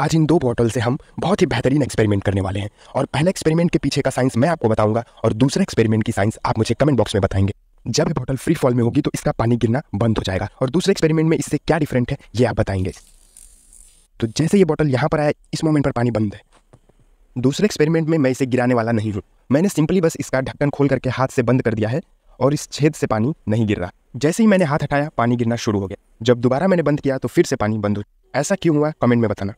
आज इन दो बॉटल से हम बहुत ही बेहतरीन एक्सपेरिमेंट करने वाले हैं और पहले एक्सपेरिमेंट के पीछे का साइंस मैं आपको बताऊंगा और दूसरे एक्सपेरिमेंट की साइंस आप मुझे कमेंट बॉक्स में बताएंगे जब ये बॉटल फ्री फॉल में होगी तो इसका पानी गिरना बंद हो जाएगा और दूसरे एक्सपेरिमेंट में इससे क्या डिफरेंट है ये आप बताएंगे तो जैसे ये बॉटल यहाँ पर आया इस मोमेंट पर पानी बंद है दूसरे एक्सपेरिमेंट में मैं इसे गिराने वाला नहीं हूँ मैंने सिंपली बस इसका ढक्कन खोल करके हाथ से बंद कर दिया है और इस छेद से पानी नहीं गिर रहा जैसे ही मैंने हाथ हटाया पानी गिरना शुरू हो गया जब दोबारा मैंने बंद किया तो फिर से पानी बंद हो ऐसा क्यों हुआ कमेंट में बताना